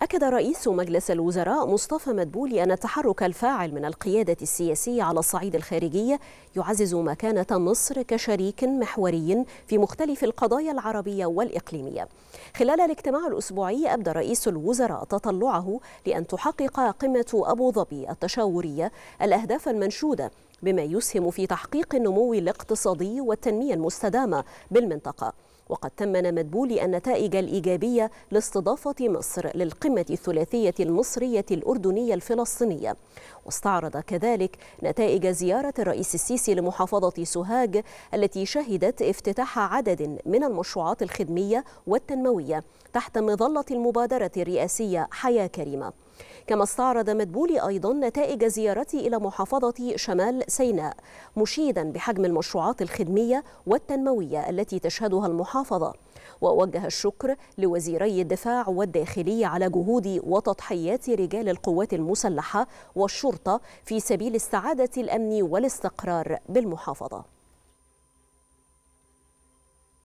أكد رئيس مجلس الوزراء مصطفى مدبولي أن التحرك الفاعل من القيادة السياسية على الصعيد الخارجي يعزز مكانة مصر كشريك محوري في مختلف القضايا العربية والإقليمية. خلال الاجتماع الأسبوعي أبدى رئيس الوزراء تطلعه لأن تحقق قمة أبو ظبي التشاورية الأهداف المنشودة بما يسهم في تحقيق النمو الاقتصادي والتنمية المستدامة بالمنطقة وقد تمن مدبولي النتائج الإيجابية لاستضافة مصر للقمة الثلاثية المصرية الأردنية الفلسطينية واستعرض كذلك نتائج زيارة الرئيس السيسي لمحافظة سوهاج التي شهدت افتتاح عدد من المشروعات الخدمية والتنموية تحت مظلة المبادرة الرئاسية حياة كريمة كما استعرض مدبولي أيضا نتائج زيارته إلى محافظة شمال سيناء مشيدا بحجم المشروعات الخدمية والتنموية التي تشهدها المحافظة ووجه الشكر لوزيري الدفاع والداخلي على جهود وتضحيات رجال القوات المسلحة والشرطة في سبيل استعادة الأمن والاستقرار بالمحافظة